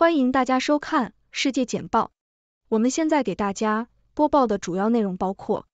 欢迎大家收看世界简报。我们现在给大家播报的主要内容包括：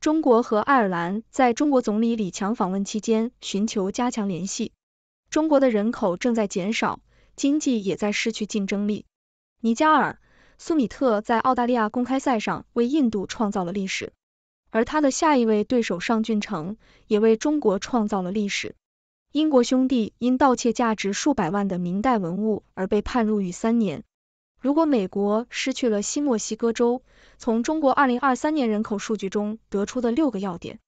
中国和爱尔兰在中国总理李强访问期间寻求加强联系；中国的人口正在减少，经济也在失去竞争力。尼加尔苏米特在澳大利亚公开赛上为印度创造了历史，而他的下一位对手尚俊成也为中国创造了历史。英国兄弟因盗窃价值数百万的明代文物而被判入狱三年。如果美国失去了新墨西哥州，从中国二零二三年人口数据中得出的六个要点，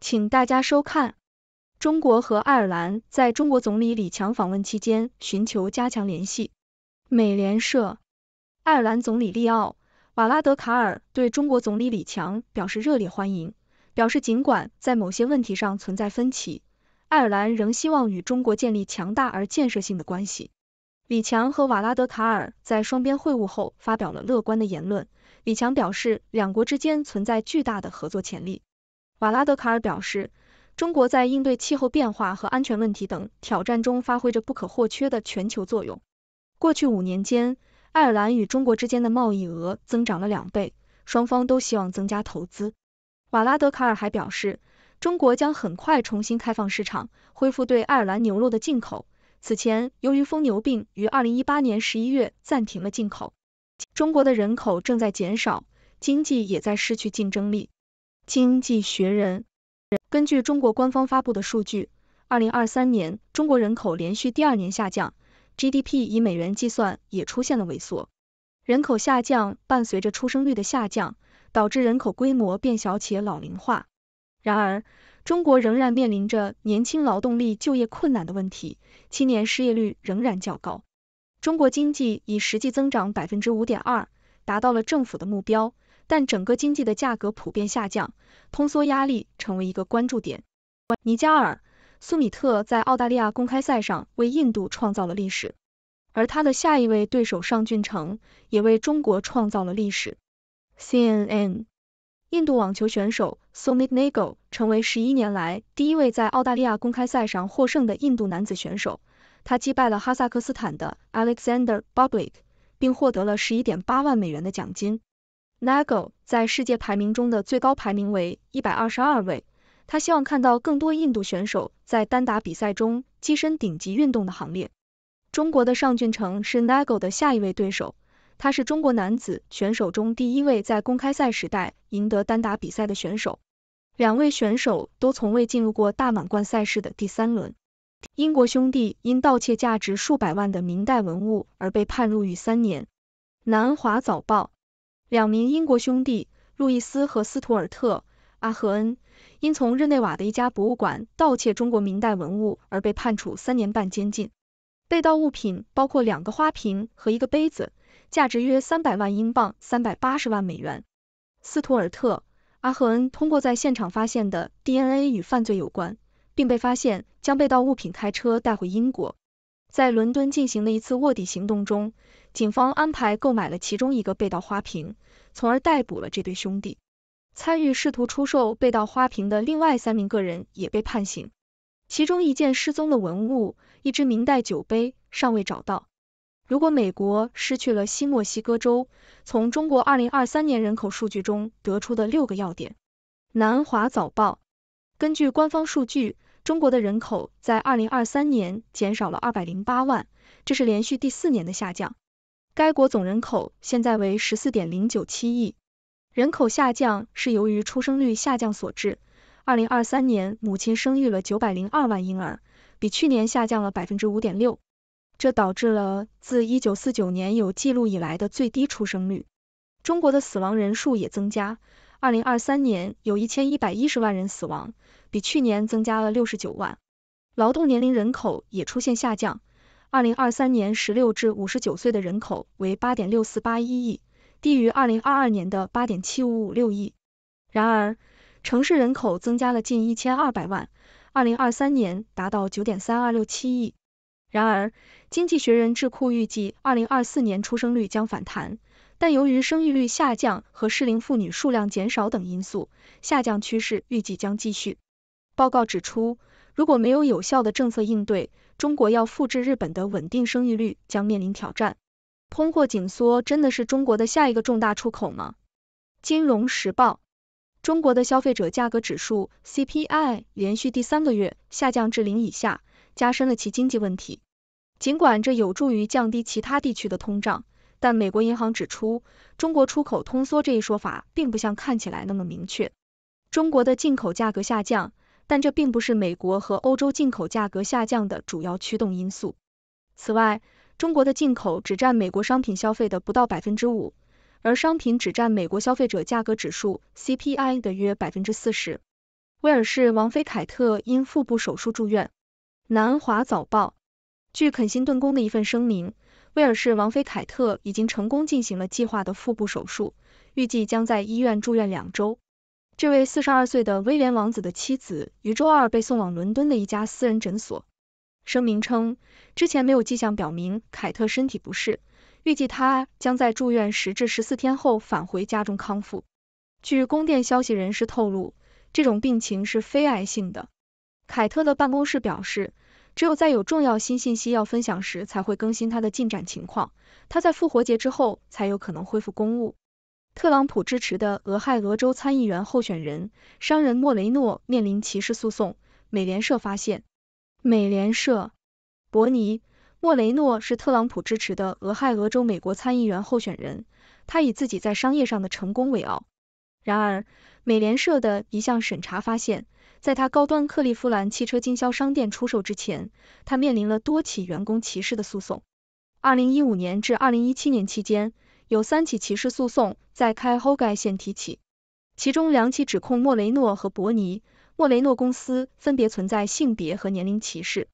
请大家收看。中国和爱尔兰在中国总理李强访问期间寻求加强联系。美联社，爱尔兰总理利奥·瓦拉德卡尔对中国总理李强表示热烈欢迎，表示尽管在某些问题上存在分歧。爱尔兰仍希望与中国建立强大而建设性的关系。李强和瓦拉德卡尔在双边会晤后发表了乐观的言论。李强表示，两国之间存在巨大的合作潜力。瓦拉德卡尔表示，中国在应对气候变化和安全问题等挑战中发挥着不可或缺的全球作用。过去五年间，爱尔兰与中国之间的贸易额增长了两倍，双方都希望增加投资。瓦拉德卡尔还表示。中国将很快重新开放市场，恢复对爱尔兰牛肉的进口。此前，由于疯牛病，于二零一八年十一月暂停了进口。中国的人口正在减少，经济也在失去竞争力。经济学人根据中国官方发布的数据，二零二三年中国人口连续第二年下降，GDP 以美元计算也出现了萎缩。人口下降伴随着出生率的下降，导致人口规模变小且老龄化。然而，中国仍然面临着年轻劳动力就业困难的问题，青年失业率仍然较高。中国经济以实际增长百分之五点二达到了政府的目标，但整个经济的价格普遍下降，通缩压力成为一个关注点。尼加尔苏米特在澳大利亚公开赛上为印度创造了历史，而他的下一位对手尚俊成也为中国创造了历史。CNN。印度网球选手 s u m i t Nagel 成为十一年来第一位在澳大利亚公开赛上获胜的印度男子选手。他击败了哈萨克斯坦的 Alexander b u b l i k 并获得了十一点八万美元的奖金。Nagel 在世界排名中的最高排名为一百二十二位。他希望看到更多印度选手在单打比赛中跻身顶级运动的行列。中国的上俊成是 Nagel 的下一位对手。他是中国男子选手中第一位在公开赛时代赢得单打比赛的选手。两位选手都从未进入过大满贯赛事的第三轮。英国兄弟因盗窃价值数百万的明代文物而被判入狱三年。南华早报：两名英国兄弟路易斯和斯图尔特·阿赫恩因从日内瓦的一家博物馆盗窃中国明代文物而被判处三年半监禁。被盗物品包括两个花瓶和一个杯子。价值约三百万英镑，三百八十万美元。斯图尔特·阿赫恩通过在现场发现的 DNA 与犯罪有关，并被发现将被盗物品开车带回英国。在伦敦进行的一次卧底行动中，警方安排购买了其中一个被盗花瓶，从而逮捕了这对兄弟。参与试图出售被盗花瓶的另外三名个人也被判刑。其中一件失踪的文物，一只明代酒杯，尚未找到。如果美国失去了新墨西哥州，从中国二零二三年人口数据中得出的六个要点。南华早报根据官方数据，中国的人口在二零二三年减少了二百零八万，这是连续第四年的下降。该国总人口现在为十四点零九七亿。人口下降是由于出生率下降所致。二零二三年母亲生育了九百零二万婴儿，比去年下降了百分之五点六。这导致了自一九四九年有记录以来的最低出生率。中国的死亡人数也增加，二零二三年有一千一百一十万人死亡，比去年增加了六十九万。劳动年龄人口也出现下降，二零二三年十六至五十九岁的人口为八点六四八一亿，低于二零二二年的八点七五五六亿。然而，城市人口增加了近一千二百万，二零二三年达到九点三二六七亿。然而，经济学人智库预计，二零二四年出生率将反弹，但由于生育率下降和适龄妇女数量减少等因素，下降趋势预计将继续。报告指出，如果没有有效的政策应对，中国要复制日本的稳定生育率将面临挑战。通货紧缩真的是中国的下一个重大出口吗？金融时报，中国的消费者价格指数 （CPI） 连续第三个月下降至零以下。加深了其经济问题。尽管这有助于降低其他地区的通胀，但美国银行指出，中国出口通缩这一说法并不像看起来那么明确。中国的进口价格下降，但这并不是美国和欧洲进口价格下降的主要驱动因素。此外，中国的进口只占美国商品消费的不到百分之五，而商品只占美国消费者价格指数 （CPI） 的约百分之四十。威尔士王妃凯特因腹部手术住院。南华早报，据肯辛顿宫的一份声明，威尔士王妃凯特已经成功进行了计划的腹部手术，预计将在医院住院两周。这位四十二岁的威廉王子的妻子于周二被送往伦敦的一家私人诊所。声明称，之前没有迹象表明凯特身体不适，预计她将在住院十至十四天后返回家中康复。据宫殿消息人士透露，这种病情是非癌性的。凯特的办公室表示。只有在有重要新信息要分享时，才会更新他的进展情况。他在复活节之后才有可能恢复公务。特朗普支持的俄亥俄州参议员候选人商人莫雷诺面临歧视诉讼。美联社发现，美联社伯尼莫雷诺是特朗普支持的俄亥俄州美国参议员候选人，他以自己在商业上的成功为傲。然而，美联社的一项审查发现，在他高端克利夫兰汽车经销商店出售之前，他面临了多起员工歧视的诉讼。二零一五年至二零一七年期间，有三起歧视诉讼在开后盖县提起，其中两起指控莫雷诺和伯尼，莫雷诺公司分别存在性别和年龄歧视。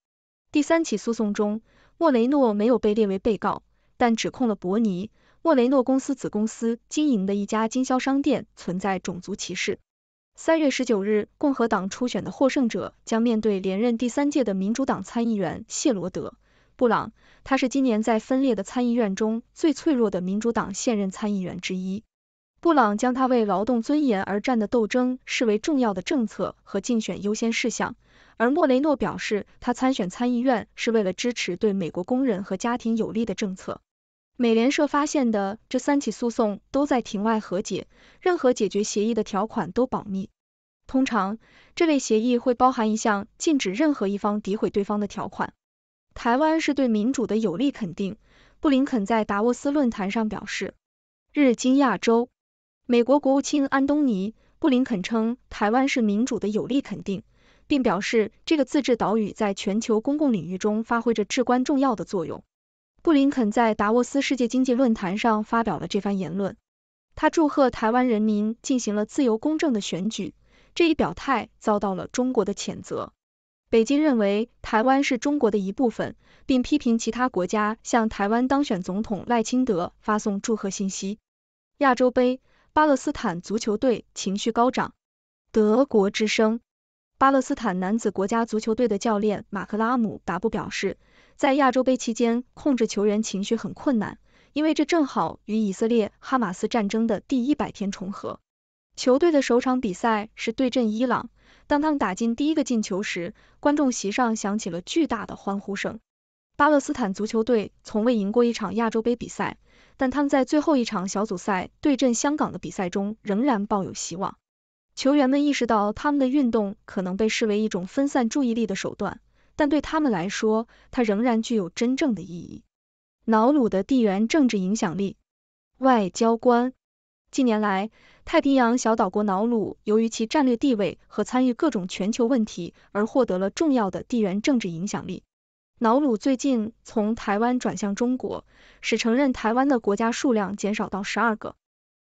第三起诉讼中，莫雷诺没有被列为被告，但指控了伯尼。莫雷诺公司子公司经营的一家经销商店存在种族歧视。三月十九日，共和党初选的获胜者将面对连任第三届的民主党参议员谢罗德·布朗，他是今年在分裂的参议院中最脆弱的民主党现任参议员之一。布朗将他为劳动尊严而战的斗争视为重要的政策和竞选优先事项，而莫雷诺表示，他参选参议院是为了支持对美国工人和家庭有利的政策。美联社发现的这三起诉讼都在庭外和解，任何解决协议的条款都保密。通常，这类协议会包含一项禁止任何一方诋毁对方的条款。台湾是对民主的有力肯定，布林肯在达沃斯论坛上表示。日经亚洲，美国国务卿安东尼·布林肯称台湾是民主的有力肯定，并表示这个自治岛屿在全球公共领域中发挥着至关重要的作用。布林肯在达沃斯世界经济论坛上发表了这番言论，他祝贺台湾人民进行了自由公正的选举，这一表态遭到了中国的谴责。北京认为台湾是中国的一部分，并批评其他国家向台湾当选总统赖清德发送祝贺信息。亚洲杯，巴勒斯坦足球队情绪高涨。德国之声，巴勒斯坦男子国家足球队的教练马克拉姆达布表示。在亚洲杯期间，控制球员情绪很困难，因为这正好与以色列哈马斯战争的第一百天重合。球队的首场比赛是对阵伊朗，当他们打进第一个进球时，观众席上响起了巨大的欢呼声。巴勒斯坦足球队从未赢过一场亚洲杯比赛，但他们在最后一场小组赛对阵香港的比赛中仍然抱有希望。球员们意识到，他们的运动可能被视为一种分散注意力的手段。但对他们来说，它仍然具有真正的意义。瑙鲁的地缘政治影响力。外交官近年来，太平洋小岛国瑙鲁由于其战略地位和参与各种全球问题而获得了重要的地缘政治影响力。瑙鲁最近从台湾转向中国，使承认台湾的国家数量减少到十二个。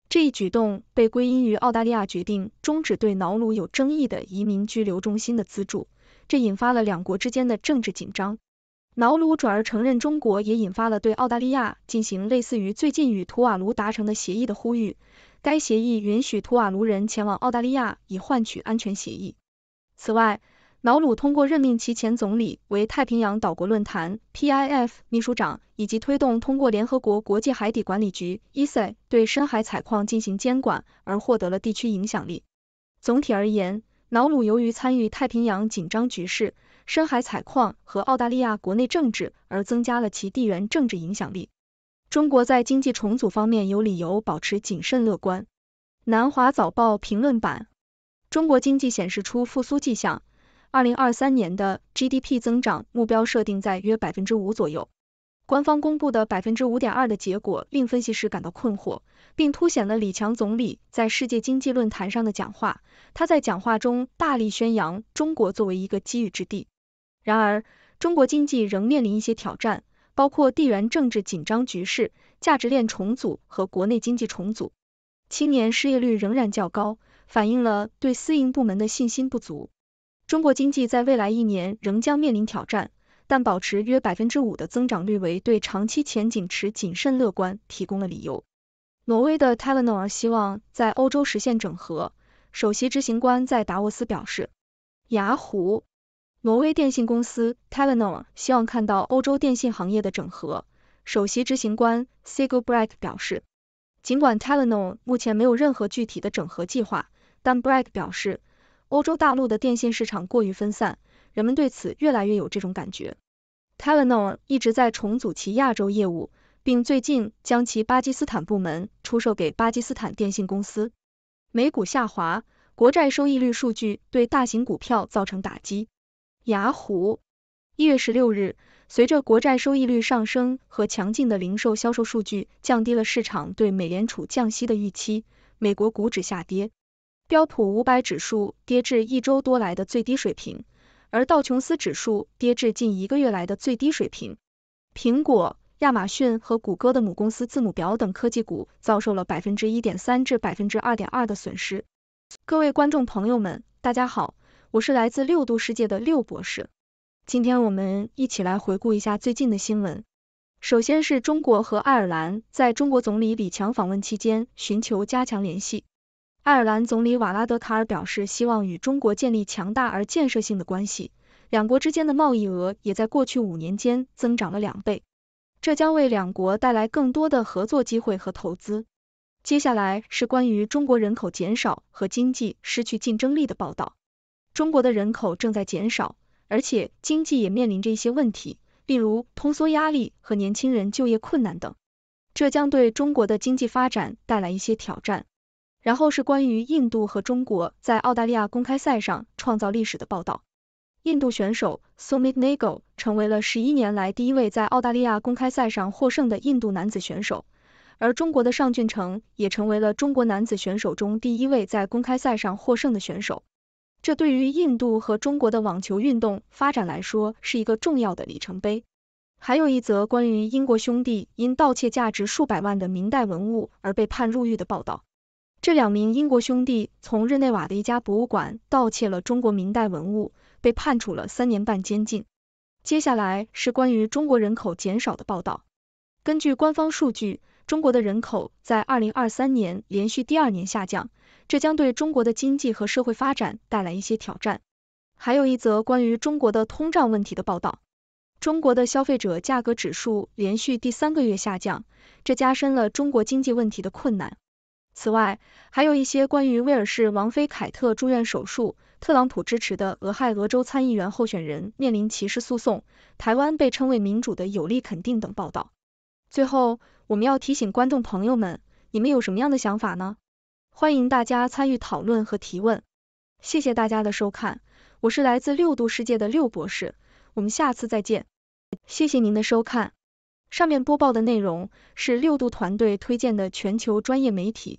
这一举动被归因于澳大利亚决定终止对瑙鲁有争议的移民居留中心的资助。这引发了两国之间的政治紧张。瑙鲁转而承认中国，也引发了对澳大利亚进行类似于最近与图瓦卢达成的协议的呼吁。该协议允许图瓦卢人前往澳大利亚以换取安全协议。此外，瑙鲁通过任命其前总理为太平洋岛国论坛 （PIF） 秘书长，以及推动通过联合国国际海底管理局 e s e 对深海采矿进行监管，而获得了地区影响力。总体而言，瑙鲁由于参与太平洋紧张局势、深海采矿和澳大利亚国内政治而增加了其地缘政治影响力。中国在经济重组方面有理由保持谨慎乐观。南华早报评论版：中国经济显示出复苏迹象，二零二三年的 GDP 增长目标设定在约百分之五左右。官方公布的百分之五点二的结果令分析师感到困惑。并凸显了李强总理在世界经济论坛上的讲话。他在讲话中大力宣扬中国作为一个机遇之地。然而，中国经济仍面临一些挑战，包括地缘政治紧张局势、价值链重组和国内经济重组。青年失业率仍然较高，反映了对私营部门的信心不足。中国经济在未来一年仍将面临挑战，但保持约百分之五的增长率为对长期前景持谨慎乐观提供了理由。挪威的 t e l e n 诺 r 希望在欧洲实现整合，首席执行官在达沃斯表示。雅虎、挪威电信公司 t e l e n 诺 r 希望看到欧洲电信行业的整合，首席执行官 Sigurd Breid 表示。尽管 t e l e n 诺 r 目前没有任何具体的整合计划，但 Breid 表示，欧洲大陆的电信市场过于分散，人们对此越来越有这种感觉。t e l e n 诺 r 一直在重组其亚洲业务。并最近将其巴基斯坦部门出售给巴基斯坦电信公司。美股下滑，国债收益率数据对大型股票造成打击。雅虎，一月十六日，随着国债收益率上升和强劲的零售销售数据降低了市场对美联储降息的预期，美国股指下跌，标普五百指数跌至一周多来的最低水平，而道琼斯指数跌至近一个月来的最低水平。苹果。亚马逊和谷歌的母公司字母表等科技股遭受了百分之一点三至百分之二点二的损失。各位观众朋友们，大家好，我是来自六度世界的六博士。今天我们一起来回顾一下最近的新闻。首先是中国和爱尔兰在中国总理李强访问期间寻求加强联系。爱尔兰总理瓦拉德卡尔表示，希望与中国建立强大而建设性的关系。两国之间的贸易额也在过去五年间增长了两倍。这将为两国带来更多的合作机会和投资。接下来是关于中国人口减少和经济失去竞争力的报道。中国的人口正在减少，而且经济也面临着一些问题，例如通缩压力和年轻人就业困难等，这将对中国的经济发展带来一些挑战。然后是关于印度和中国在澳大利亚公开赛上创造历史的报道。印度选手 Soumit n a g l 成为了十一年来第一位在澳大利亚公开赛上获胜的印度男子选手，而中国的尚俊成也成为了中国男子选手中第一位在公开赛上获胜的选手。这对于印度和中国的网球运动发展来说是一个重要的里程碑。还有一则关于英国兄弟因盗窃价值数百万的明代文物而被判入狱的报道。这两名英国兄弟从日内瓦的一家博物馆盗窃了中国明代文物。被判处了三年半监禁。接下来是关于中国人口减少的报道。根据官方数据，中国的人口在二零二三年连续第二年下降，这将对中国的经济和社会发展带来一些挑战。还有一则关于中国的通胀问题的报道，中国的消费者价格指数连续第三个月下降，这加深了中国经济问题的困难。此外，还有一些关于威尔士王妃凯特住院手术。特朗普支持的俄亥俄州参议员候选人面临歧视诉讼，台湾被称为民主的有力肯定等报道。最后，我们要提醒观众朋友们，你们有什么样的想法呢？欢迎大家参与讨论和提问。谢谢大家的收看，我是来自六度世界的六博士，我们下次再见。谢谢您的收看，上面播报的内容是六度团队推荐的全球专业媒体。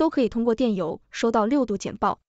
都可以通过电邮收到六度简报。